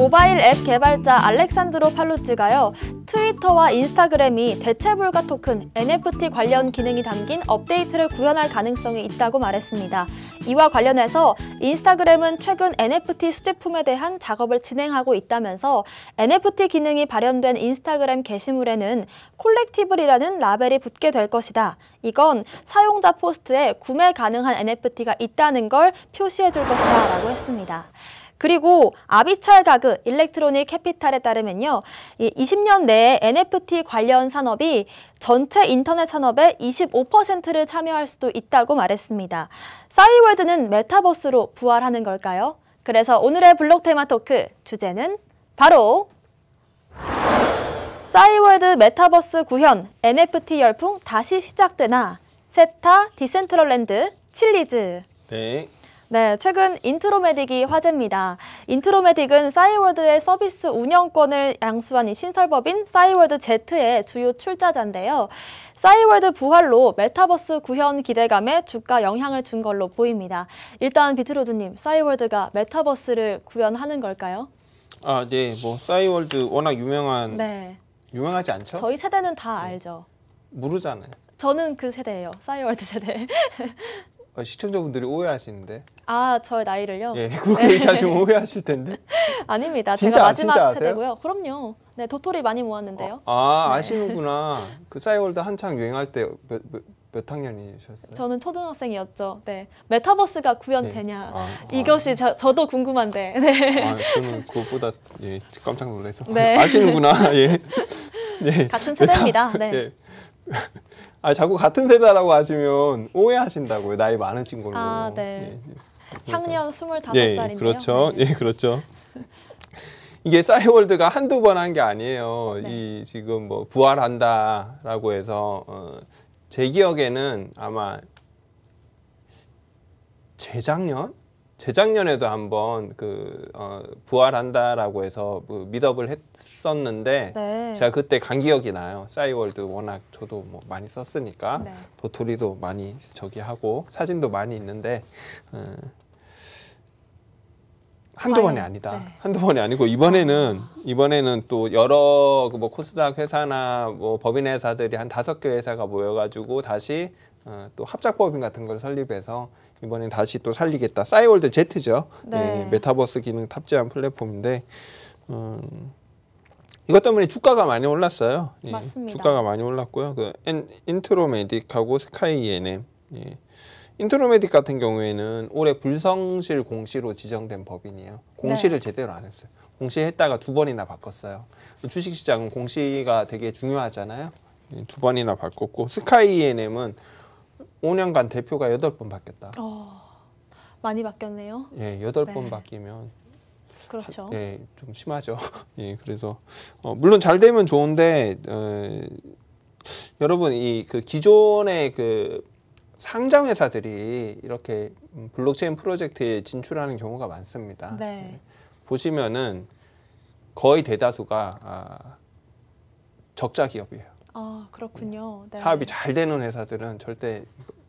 모바일 앱 개발자 알렉산드로 팔루츠가요 트위터와 인스타그램이 대체불가 토큰 NFT 관련 기능이 담긴 업데이트를 구현할 가능성이 있다고 말했습니다. 이와 관련해서 인스타그램은 최근 NFT 수제품에 대한 작업을 진행하고 있다면서 NFT 기능이 발현된 인스타그램 게시물에는 콜렉티블이라는 라벨이 붙게 될 것이다. 이건 사용자 포스트에 구매 가능한 NFT가 있다는 걸 표시해 줄 것이다 라고 했습니다. 그리고 아비찰 다그 일렉트로닉 캐피탈에 따르면요. 20년 내에 NFT 관련 산업이 전체 인터넷 산업의 25%를 참여할 수도 있다고 말했습니다. 싸이월드는 메타버스로 부활하는 걸까요? 그래서 오늘의 블록 테마 토크 주제는 바로 싸이월드 메타버스 구현 NFT 열풍 다시 시작되나 세타 디센트럴랜드 칠리즈 네. 네, 최근 인트로메딕이 화제입니다. 인트로메딕은 싸이월드의 서비스 운영권을 양수한 이 신설법인 싸이월드 Z의 주요 출자자인데요. 싸이월드 부활로 메타버스 구현 기대감에 주가 영향을 준 걸로 보입니다. 일단 비트로드님, 싸이월드가 메타버스를 구현하는 걸까요? 아, 네, 뭐 싸이월드 워낙 유명한, 네. 유명하지 않죠? 저희 세대는 다 네. 알죠. 모르잖아요. 저는 그 세대예요. 싸이월드 세대. 아, 시청자분들이 오해하시는데. 아, 저의 나이를요? 예, 그렇게 네. 얘기하시면 오해하실 텐데. 아닙니다. 진짜, 제가 아, 마지막 진짜 세대고요. 그럼요. 네, 도토리 많이 모았는데요. 어, 아, 네. 아시는구나. 그 싸이월드 한창 유행할 때 몇, 몇, 몇, 학년이셨어요? 저는 초등학생이었죠. 네. 메타버스가 구현되냐. 네. 아, 이것이 아. 저, 저도 궁금한데. 네. 아, 저는 그것보다 예, 깜짝 놀라서. 네. 아시는구나. 예. 예. 같은 세대입니다. 메타, 네. 예. 아 자꾸 같은 세대라고 하시면 오해하신다고요. 나이 많으신 걸로. 아 네. 예, 예. 향년 2물다섯 예, 예, 살인데요. 그렇죠. 네. 예, 그렇죠. 이게 싸이월드가 한두 번 한 게 아니에요. 네. 이 지금 뭐 부활한다라고 해서 어, 제 기억에는 아마 재작년 재작년에도 한번 그 어, 부활한다라고 해서 그 미덥을 했었는데 네. 제가 그때 간 기억이 나요. 싸이월드 워낙 저도 뭐 많이 썼으니까 네. 도토리도 많이 저기 하고 사진도 많이 있는데 음, 한두 번이 아니다. 네. 한두 번이 아니고 이번에는 네. 이번에는 또 여러 그 뭐 코스닥 회사나 뭐 법인 회사들이 한 다섯 개 회사가 모여가지고 다시 어, 또 합작법인 같은 걸 설립해서 이번엔 다시 또 살리겠다. 싸이월드 Z죠. 네. 예, 메타버스 기능 탑재한 플랫폼인데 음, 이것 때문에 주가가 많이 올랐어요. 예, 맞습니다. 주가가 많이 올랐고요. 그 엔, 인트로메딕하고 스카이 e m 예. 인트로메딕 같은 경우에는 올해 불성실 공시로 지정된 법인이에요. 공시를 네. 제대로 안 했어요. 공시했다가 두 번이나 바꿨어요. 주식시장은 공시가 되게 중요하잖아요. 예, 두 번이나 바꿨고 스카이 e m 은 5년간 대표가 8번 바뀌었다. 어, 많이 바뀌었네요. 예, 8번 네. 바뀌면 그렇죠. 하, 예, 좀 심하죠. 예, 그래서 어, 물론 잘 되면 좋은데 어, 여러분 이 그 기존의 그 상장 회사들이 이렇게 블록체인 프로젝트에 진출하는 경우가 많습니다. 네. 예, 보시면은 거의 대다수가 아, 적자 기업이에요. 아 그렇군요. 네. 사업이 잘 되는 회사들은 절대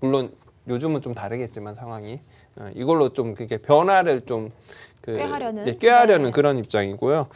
물론 요즘은 좀 다르겠지만 상황이 어, 이걸로 좀 그게 변화를 좀 그, 꾀하려는 네, 꾀하려는 네. 그런 입장이고요.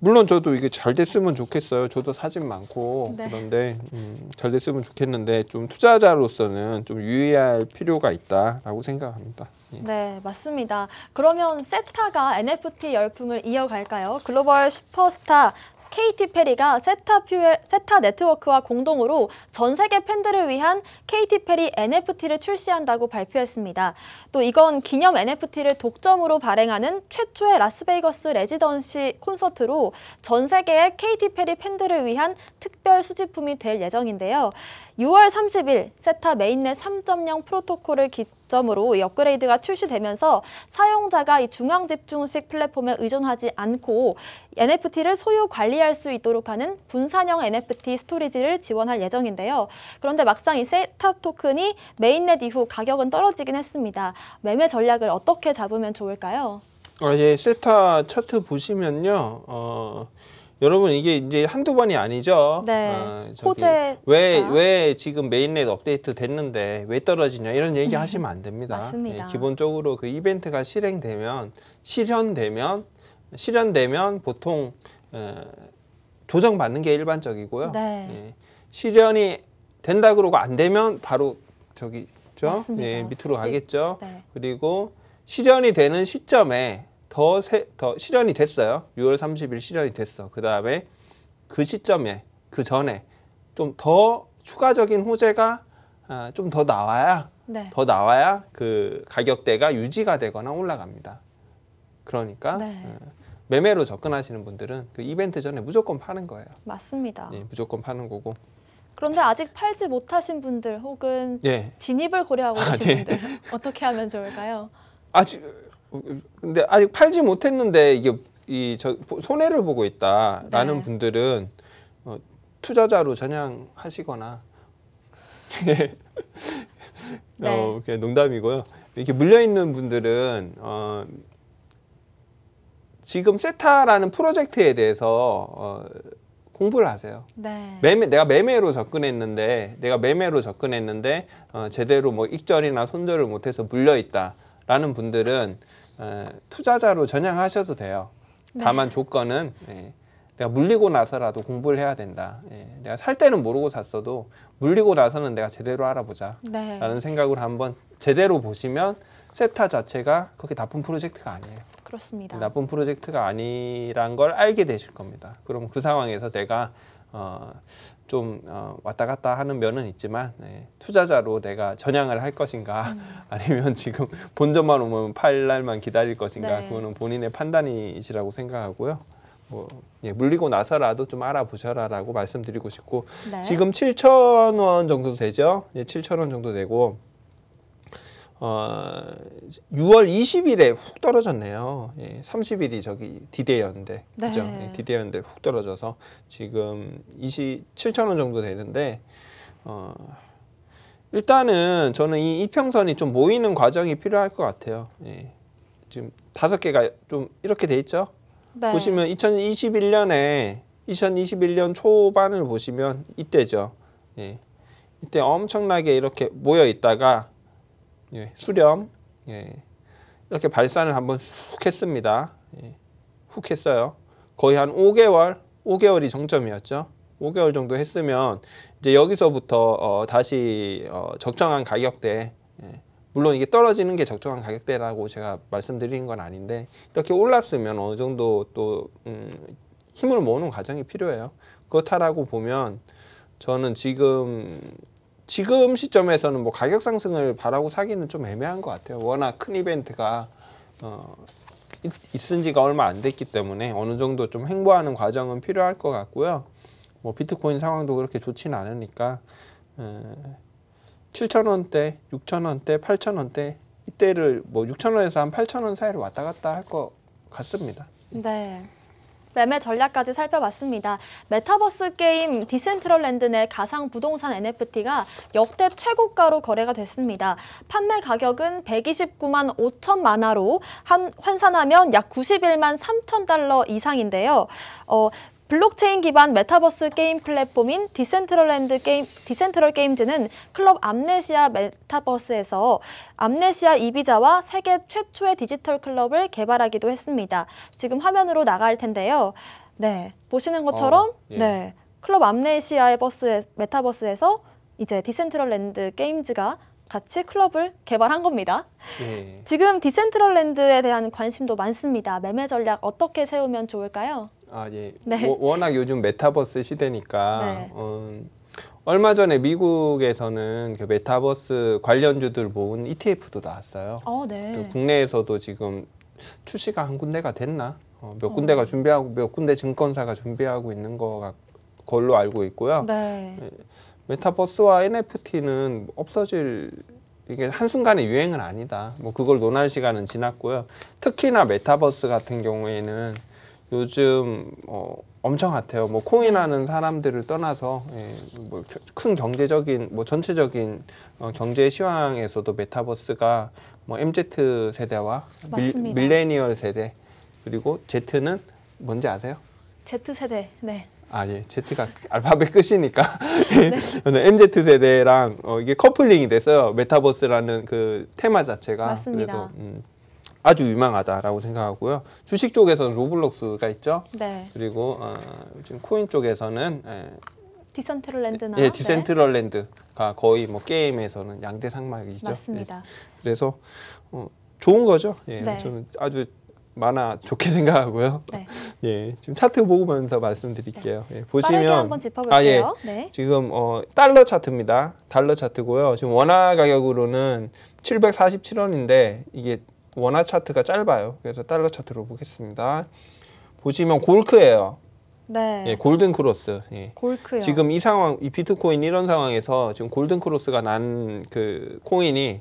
물론 저도 이게 잘 됐으면 좋겠어요. 저도 사진 많고 네. 그런데 음, 잘 됐으면 좋겠는데 좀 투자자로서는 좀 유의할 필요가 있다라고 생각합니다. 예. 네, 맞습니다. 그러면 세타가 NFT 열풍을 이어갈까요? 글로벌 슈퍼스타 KT 페리가 세타 퓨엘, 세타 네트워크와 공동으로 전 세계 팬들을 위한 KT 페리 NFT를 출시한다고 발표했습니다. 또 이건 기념 NFT를 독점으로 발행하는 최초의 라스베이거스 레지던시 콘서트로 전 세계의 KT 페리 팬들을 위한 특 특별 수집품이 될 예정인데요. 6월 30일 세타 메인넷 3.0 프로토콜을 기점으로 이 업그레이드가 출시되면서 사용자가 이 중앙 집중식 플랫폼에 의존하지 않고 NFT를 소유 관리할 수 있도록 하는 분산형 NFT 스토리지를 지원할 예정인데요. 그런데 막상 이 세타 토큰이 메인넷 이후 가격은 떨어지긴 했습니다. 매매 전략을 어떻게 잡으면 좋을까요? 아, 예, 세타 차트 보시면요. 어... 여러분 이게 이제 한두 번이 아니죠. 네. 아, 호재 왜왜 아. 지금 메인넷 업데이트 됐는데 왜 떨어지냐 이런 얘기 음. 하시면 안 됩니다. 맞습니다. 네, 기본적으로 그 이벤트가 실행되면 실현되면 실현되면 보통 에, 어, 조정받는 게 일반적이고요. 네. 예, 실현이 된다 그러고 안 되면 바로 저기 죠 예, 밑으로 수직. 가겠죠. 네. 그리고 실현이 되는 시점에 더, 세, 더 실현이 됐어요. 6월 30일 실현이 됐어. 그 다음에 그 시점에 그 전에 좀 더 추가적인 호재가 아, 좀더 나와야 네. 더 나와야 그 가격대가 유지가 되거나 올라갑니다. 그러니까 네. 어, 매매로 접근하시는 분들은 그 이벤트 전에 무조건 파는 거예요. 맞습니다. 예, 무조건 파는 거고. 그런데 아직 팔지 못하신 분들 혹은 예. 진입을 고려하고 아, 계신 아, 네. 분들 어떻게 하면 좋을까요? 아직 근데 아직 팔지 못했는데 이게 이저 손해를 보고 있다라는 네. 분들은 어, 투자자로 전향하시거나 네. 어, 그냥 농담이고요. 이렇게 물려 있는 분들은 어, 지금 세타라는 프로젝트에 대해서 어, 공부를 하세요. 네. 매매, 내가 매매로 접근했는데 내가 매매로 접근했는데 어, 제대로 뭐 익절이나 손절을 못해서 물려 있다. 라는 분들은 에, 투자자로 전향하셔도 돼요. 네. 다만 조건은 예, 내가 물리고 나서라도 공부를 해야 된다. 예, 내가 살 때는 모르고 샀어도 물리고 나서는 내가 제대로 알아보자. 네. 라는 생각으로 한번 제대로 보시면 세타 자체가 그렇게 나쁜 프로젝트가 아니에요. 그렇습니다. 나쁜 프로젝트가 아니란 걸 알게 되실 겁니다. 그럼 그 상황에서 내가 어, 좀 어, 왔다 갔다 하는 면은 있지만 네, 투자자로 내가 전향을 할 것인가 음. 아니면 지금 본전만 오면 팔 날만 기다릴 것인가 네. 그거는 본인의 판단이시라고 생각하고요. 뭐 예, 물리고 나서라도 좀 알아보셔라라고 말씀드리고 싶고 네. 지금 7천 원 정도 되죠? 예, 7천 원 정도 되고 어, 6월 20일에 훅 떨어졌네요. 예, 30일이 저기 디데이였는데, 네. 그죠? 예, 디데이였는데 훅 떨어져서 지금 27,000원 정도 되는데, 어, 일단은 저는 이 이평선이 좀 모이는 과정이 필요할 것 같아요. 예, 지금 다섯 개가 좀 이렇게 돼 있죠? 네. 보시면 2021년에 2021년 초반을 보시면 이때죠. 예, 이때 엄청나게 이렇게 모여 있다가 예, 수렴 예, 이렇게 발산을 한번 훅 했습니다. 예, 훅 했어요. 거의 한 5개월, 5개월이 정점이었죠. 5개월 정도 했으면 이제 여기서부터 어, 다시 어, 적정한 가격대 예, 물론 이게 떨어지는 게 적정한 가격대라고 제가 말씀드린 건 아닌데 이렇게 올랐으면 어느 정도 또 음, 힘을 모으는 과정이 필요해요. 그렇다라고 보면 저는 지금 지금 시점에서는 뭐 가격 상승을 바라고 사기는 좀 애매한 것 같아요. 워낙 큰 이벤트가 어, 있은 지가 얼마 안 됐기 때문에 어느 정도 좀 행보하는 과정은 필요할 것 같고요. 뭐 비트코인 상황도 그렇게 좋진 않으니까 음, 어, 7,000원대, 6,000원대, 8,000원대 이때를 뭐 6,000원에서 한 8,000원 사이로 왔다 갔다 할 것 같습니다. 네. 매매 전략까지 살펴봤습니다. 메타버스 게임 디센트럴랜드 내 가상 부동산 NFT가 역대 최고가로 거래가 됐습니다. 판매 가격은 129만 5천 만화로 환산하면 약 91만 3천 달러 이상인데요. 어, 블록체인 기반 메타버스 게임 플랫폼인 디센트럴랜드 게임, 디센트럴 게임즈는 클럽 암네시아 메타버스에서 암네시아 이비자와 세계 최초의 디지털 클럽을 개발하기도 했습니다. 지금 화면으로 나갈 텐데요. 네, 보시는 것처럼 어, 예. 네 클럽 암네시아의 버스 메타버스에서 이제 디센트럴랜드 게임즈가 같이 클럽을 개발한 겁니다. 예. 지금 디센트럴랜드에 대한 관심도 많습니다. 매매 전략 어떻게 세우면 좋을까요? 아 예. 네. 워, 워낙 요즘 메타버스 시대니까 네. 음, 얼마 전에 미국에서는 그 메타버스 관련주들 모은 ETF도 나왔어요. 어, 네. 국내에서도 지금 출시가 한 군데가 됐나? 어, 몇 어. 군데가 어. 준비하고 몇 군데 증권사가 준비하고 있는 거 걸로 알고 있고요. 네. 예. 메타버스와 NFT는 없어질 이게 한순간의 유행은 아니다. 뭐 그걸 논할 시간은 지났고요. 특히나 메타버스 같은 경우에는 요즘 어, 엄청 같아요. 뭐 코인하는 사람들을 떠나서 예, 뭐큰 경제적인 뭐 전체적인 어, 경제 시황에서도 메타버스가 뭐 MZ 세대와 밀, 레니얼 세대 그리고 Z는 뭔지 아세요? Z 세대. 네. 아니 예. Z가 알파벳 끝이니까 네. 저는 MZ 세대랑 어, 이게 커플링이 됐어요 메타버스라는 그 테마 자체가 맞습니다. 그래서 음, 아주 유망하다라고 생각하고요 주식 쪽에서는 로블록스가 있죠 네. 그리고 어, 지금 코인 쪽에서는 에, 예. 디센트럴랜드나 예 디센트럴랜드가 네. 거의 뭐 게임에서는 양대 상막이죠 맞습니다. 예, 그래서 어, 좋은 거죠 예 네. 저는 아주 많아 좋게 생각하고요. 네. 예, 지금 차트 보면서 말씀드릴게요. 네. 예, 보시면 아, 예. 네. 지금 어, 달러 차트입니다. 달러 차트고요. 지금 원화 가격으로는 747원인데 이게 원화 차트가 짧아요. 그래서 달러 차트로 보겠습니다. 보시면 골크예요. 네. 예, 골든 크로스. 예. 골크요. 지금 이 상황, 이 비트코인 이런 상황에서 지금 골든 크로스가 난 그 코인이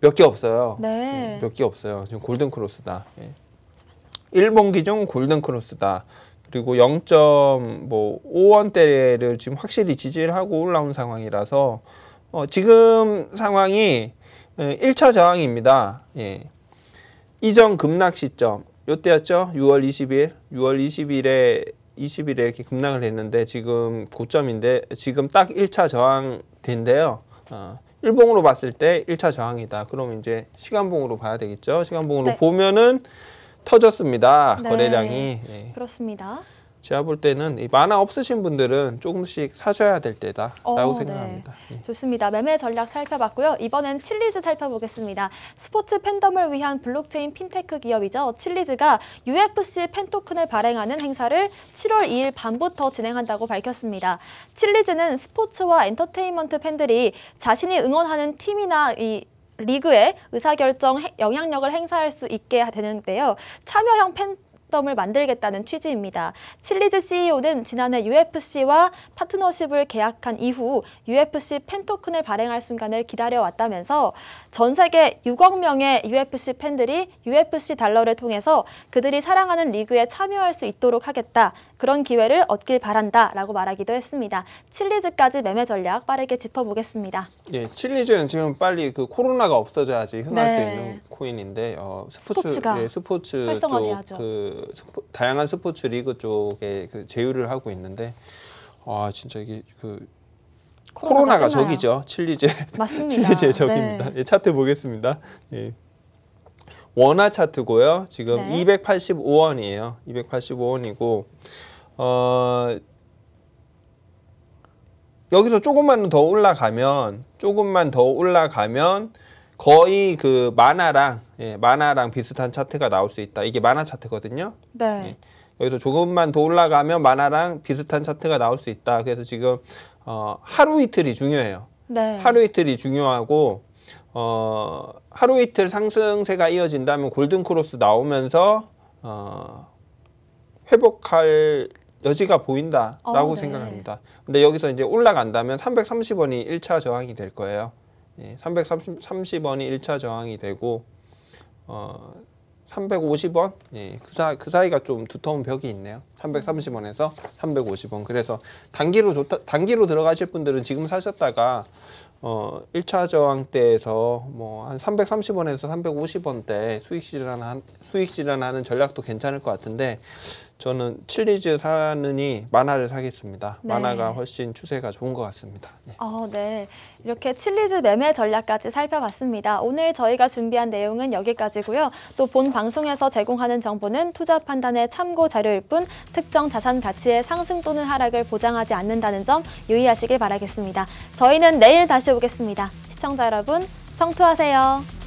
몇 개 없어요. 네. 예, 몇개 없어요. 지금 골든 크로스다. 예. 일본 기준 골든크로스다. 그리고 0.5원대를 뭐 지금 확실히 지지하고 올라온 상황이라서 어, 지금 상황이 1차 예, 저항입니다. 예. 이전 급락 시점 요때였죠. 6월 20일, 6월 20일에 20일에 이렇게 급락을 했는데 지금 고점인데 지금 딱 1차 저항대인데요. 어, 일봉으로 봤을 때 1차 저항이다. 그럼 이제 시간봉으로 봐야 되겠죠. 시간봉으로 네. 보면은 터졌습니다. 네. 거래량이. 네. 그렇습니다. 제가 볼 때는 이 만화 없으신 분들은 조금씩 사셔야 될 때다라고 어, 네. 생각합니다. 네. 좋습니다. 매매 전략 살펴봤고요. 이번엔 칠리즈 살펴보겠습니다. 스포츠 팬덤을 위한 블록체인 핀테크 기업이죠. 칠리즈가 UFC 팬토큰을 발행하는 행사를 7월 2일 밤부터 진행한다고 밝혔습니다. 칠리즈는 스포츠와 엔터테인먼트 팬들이 자신이 응원하는 팀이나 이 리그에 의사결정 영향력을 행사할 수 있게 되는데요. 참여형 팬 덤을 만들겠다는 취지입니다. 칠리즈 CEO는 지난해 UFC와 파트너십을 계약한 이후 UFC 팬토큰을 발행할 순간을 기다려왔다면서 전 세계 6억 명의 UFC 팬들이 UFC 달러를 통해서 그들이 사랑하는 리그에 참여할 수 있도록 하겠다. 그런 기회를 얻길 바란다라고 말하기도 했습니다. 칠리즈까지 매매 전략 빠르게 짚어보겠습니다. 예, 칠리즈는 지금 빨리 그 코로나가 없어져야지 흥할 네. 수 있는 코인인데 어, 스포츠 예, 스포츠 쪽그 스포, 다양한 스포츠 리그 쪽에 그 제휴를 하고 있는데 아 진짜 이게 그 코로나가, 코로나가 적이죠. 칠리제. 맞습니다. 칠리제 네. 적입니다. 네. 예, 차트 보겠습니다. 예. 원화 차트고요. 지금 네. 285원이에요. 285원이고 어, 여기서 조금만 더 올라가면 조금만 더 올라가면 거의 그 만화랑 예, 만화랑 비슷한 차트가 나올 수 있다. 이게 만화 차트거든요. 네. 예, 여기서 조금만 더 올라가면 만화랑 비슷한 차트가 나올 수 있다. 그래서 지금 어, 하루 이틀이 중요해요. 네. 하루 이틀이 중요하고 어, 하루 이틀 상승세가 이어진다면 골든 크로스 나오면서 어, 회복할 여지가 보인다라고 어, 네. 생각합니다. 근데 여기서 이제 올라간다면 330원이 1차 저항이 될 거예요. 예, 330원이 1차 저항이 되고 어 350원? 예, 그, 사, 그 사이가 좀 두터운 벽이 있네요. 330원에서 350원. 그래서 단기로 좋다, 단기로 들어가실 분들은 지금 사셨다가 어, 1차 저항 때에서 뭐 한 330원에서 350원 대 수익 실현하 수익 실현하는 전략도 괜찮을 것 같은데 저는 칠리즈 사느니 만화를 사겠습니다. 네. 만화가 훨씬 추세가 좋은 것 같습니다. 네. 어, 네. 이렇게 칠리즈 매매 전략까지 살펴봤습니다. 오늘 저희가 준비한 내용은 여기까지고요. 또 본 방송에서 제공하는 정보는 투자 판단의 참고 자료일 뿐 특정 자산 가치의 상승 또는 하락을 보장하지 않는다는 점 유의하시길 바라겠습니다. 저희는 내일 다시 오겠습니다. 시청자 여러분 성투하세요.